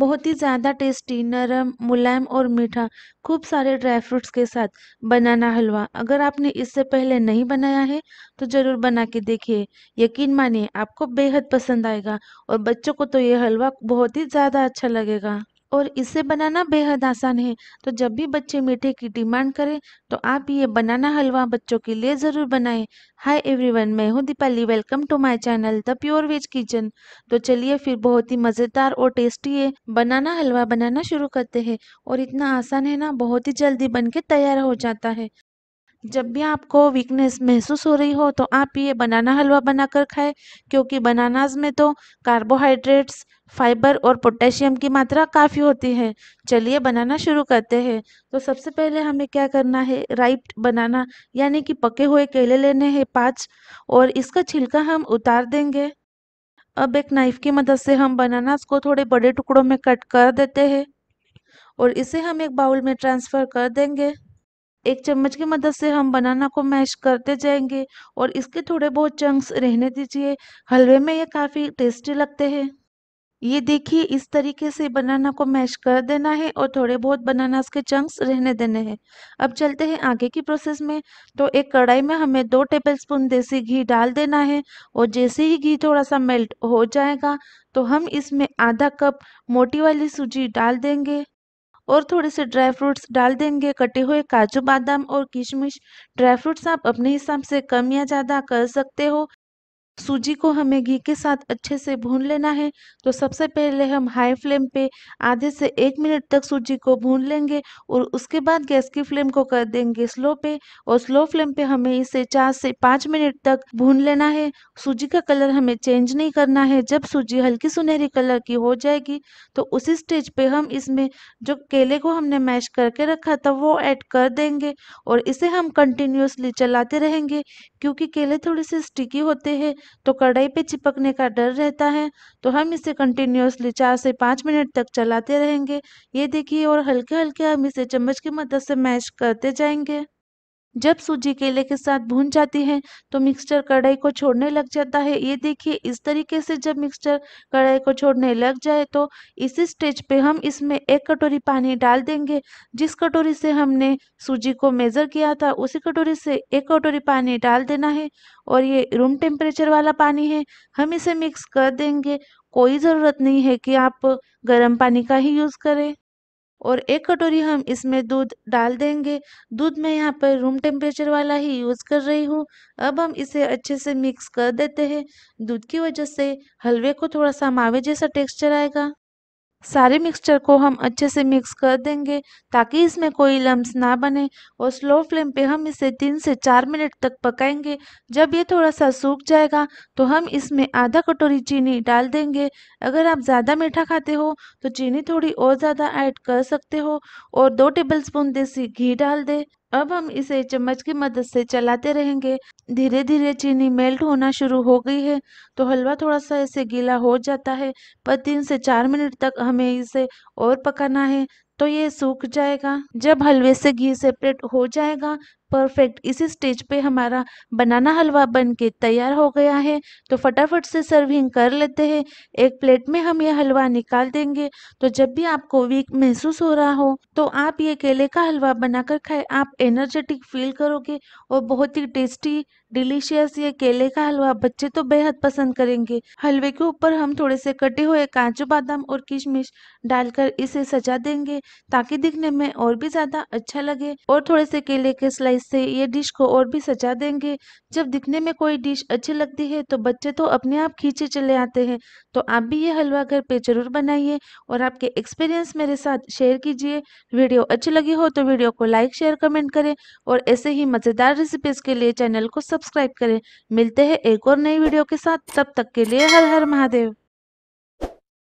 बहुत ही ज़्यादा टेस्टी नरम मुलायम और मीठा खूब सारे ड्राई फ्रूट्स के साथ बनाना हलवा अगर आपने इससे पहले नहीं बनाया है तो ज़रूर बना के देखिए यकीन मानिए आपको बेहद पसंद आएगा और बच्चों को तो ये हलवा बहुत ही ज़्यादा अच्छा लगेगा और इसे बनाना बेहद आसान है तो जब भी बच्चे मीठे की डिमांड करें तो आप ये बनाना हलवा बच्चों के लिए ज़रूर बनाएं हाय एवरीवन मैं हूँ Deepali welcome to my channel the pure veg kitchen तो चलिए फिर बहुत ही मज़ेदार और टेस्टी है बनाना हलवा बनाना शुरू करते हैं और इतना आसान है ना बहुत ही जल्दी बन के तैयार हो जाता है जब भी आपको वीकनेस महसूस हो रही हो तो आप ये बनाना हलवा बनाकर खाएं क्योंकि बनानाज में तो कार्बोहाइड्रेट्स फाइबर और पोटेशियम की मात्रा काफ़ी होती है चलिए बनाना शुरू करते हैं तो सबसे पहले हमें क्या करना है राइप बनाना यानी कि पके हुए केले लेने हैं पाँच और इसका छिलका हम उतार देंगे अब एक नाइफ़ की मदद से हम बनानास को थोड़े बड़े टुकड़ों में कट कर देते हैं और इसे हम एक बाउल में ट्रांसफ़र कर देंगे एक चम्मच की मदद से हम बनाना को मैश करते जाएंगे और इसके थोड़े बहुत चंक्स रहने दीजिए हलवे में ये काफ़ी टेस्टी लगते हैं ये देखिए इस तरीके से बनाना को मैश कर देना है और थोड़े बहुत बनाना के चंक्स रहने देने हैं अब चलते हैं आगे की प्रोसेस में तो एक कढ़ाई में हमें दो टेबलस्पून देसी घी डाल देना है और जैसे ही घी थोड़ा सा मेल्ट हो जाएगा तो हम इसमें आधा कप मोटी वाली सूजी डाल देंगे और थोड़े से ड्राई फ्रूट्स डाल देंगे कटे हुए काजू बादाम और किशमिश ड्राई फ्रूट्स आप अपने हिसाब से कम या ज़्यादा कर सकते हो सूजी को हमें घी के साथ अच्छे से भून लेना है तो सबसे पहले हम हाई फ्लेम पे आधे से एक मिनट तक सूजी को भून लेंगे और उसके बाद गैस की फ्लेम को कर देंगे स्लो पे और स्लो फ्लेम पे हमें इसे चार से पाँच मिनट तक भून लेना है सूजी का कलर हमें चेंज नहीं करना है जब सूजी हल्की सुनहरी कलर की हो जाएगी तो उसी स्टेज पे हम इसमें जो केले को हमने मैश करके रखा था वो ऐड कर देंगे और इसे हम कंटिन्यूसली चलाते रहेंगे क्योंकि केले थोड़े से स्टिकी होते हैं तो कढ़ाई पे चिपकने का डर रहता है तो हम इसे कंटिन्यूसली चार से पाँच मिनट तक चलाते रहेंगे ये देखिए और हल्के हल्के हम इसे चम्मच की मदद से मैश करते जाएंगे जब सूजी केले के साथ भून जाती है तो मिक्सचर कढ़ाई को छोड़ने लग जाता है ये देखिए इस तरीके से जब मिक्सचर कढ़ाई को छोड़ने लग जाए तो इसी स्टेज पे हम इसमें एक कटोरी पानी डाल देंगे जिस कटोरी से हमने सूजी को मेज़र किया था उसी कटोरी से एक कटोरी पानी डाल देना है और ये रूम टेम्परेचर वाला पानी है हम इसे मिक्स कर देंगे कोई ज़रूरत नहीं है कि आप गर्म पानी का ही यूज़ करें और एक कटोरी हम इसमें दूध डाल देंगे दूध में यहाँ पर रूम टेम्परेचर वाला ही यूज़ कर रही हूँ अब हम इसे अच्छे से मिक्स कर देते हैं दूध की वजह से हलवे को थोड़ा सा मावे जैसा टेक्सचर आएगा सारे मिक्सचर को हम अच्छे से मिक्स कर देंगे ताकि इसमें कोई लम्स ना बने और स्लो फ्लेम पे हम इसे तीन से चार मिनट तक पकाएंगे जब ये थोड़ा सा सूख जाएगा तो हम इसमें आधा कटोरी चीनी डाल देंगे अगर आप ज़्यादा मीठा खाते हो तो चीनी थोड़ी और ज़्यादा ऐड कर सकते हो और दो टेबल स्पून देसी घी डाल दें अब हम इसे चम्मच की मदद से चलाते रहेंगे धीरे धीरे चीनी मेल्ट होना शुरू हो गई है तो हलवा थोड़ा सा ऐसे गीला हो जाता है पर तीन से चार मिनट तक हमें इसे और पकाना है तो ये सूख जाएगा जब हलवे से घी सेपरेट हो जाएगा परफेक्ट इसी स्टेज पे हमारा बनाना हलवा बन के तैयार हो गया है तो फटाफट से सर्विंग कर लेते हैं एक प्लेट में हम ये हलवा निकाल देंगे तो जब भी आपको वीक महसूस हो रहा हो तो आप ये केले का हलवा बनाकर खाए आप एनर्जेटिक फील करोगे और बहुत ही टेस्टी डिलीशियस ये केले का हलवा बच्चे तो बेहद पसंद करेंगे हलवे के ऊपर हम थोड़े से कटे हुए काजू बादाम और किशमिश डालकर इसे सजा देंगे ताकि दिखने में और भी ज़्यादा अच्छा लगे और थोड़े से केले के स्लाइस से ये डिश को और भी सजा देंगे जब दिखने में कोई डिश अच्छी लगती है तो बच्चे तो अपने आप खींचे चले आते हैं तो आप भी ये हलवा घर पे ज़रूर बनाइए और आपके एक्सपीरियंस मेरे साथ शेयर कीजिए वीडियो अच्छी लगी हो तो वीडियो को लाइक शेयर कमेंट करें और ऐसे ही मज़ेदार रेसिपीज़ के लिए चैनल को सब्सक्राइब करें मिलते हैं एक और नई वीडियो के साथ तब तक के लिए हर हर महादेव